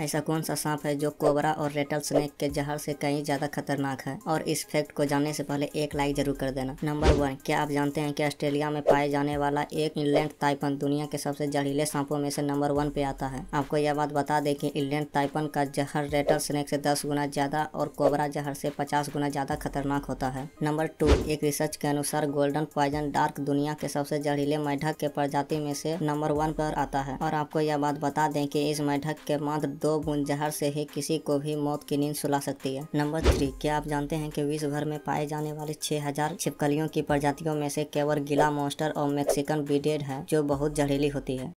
ऐसा कौन सा सांप है जो कोबरा और रेटल स्नेक के जहर से कहीं ज्यादा खतरनाक है और इस फैक्ट को जानने से पहले एक लाइक जरूर कर देना नंबर वन क्या आप जानते हैं कि ऑस्ट्रेलिया में पाए जाने वाला एक इंग्लैंड ताइपन दुनिया के सबसे जहरीले सांपों में से नंबर वन पे आता है आपको यह बात बता दें कि इंग्लैंड ताइपन का जहर रेटल स्नेक से दस गुना ज्यादा और कोबरा जहर से पचास गुना ज्यादा खतरनाक होता है नंबर टू एक रिसर्च के अनुसार गोल्डन पॉइजन डार्क दुनिया के सबसे जहरीले मैढक के प्रजाति में से नंबर वन पर आता है और आपको यह बात बता दें कि इस मैढक के मात्र दो गुण जहर से ही किसी को भी मौत की नींद सुला सकती है नंबर थ्री क्या आप जानते हैं कि विश्व भर में पाए जाने वाले छह हजार छिपकलियों की प्रजातियों में से केवल गिला मॉन्स्टर और मेक्सिकन बीडेड है जो बहुत जहरीली होती है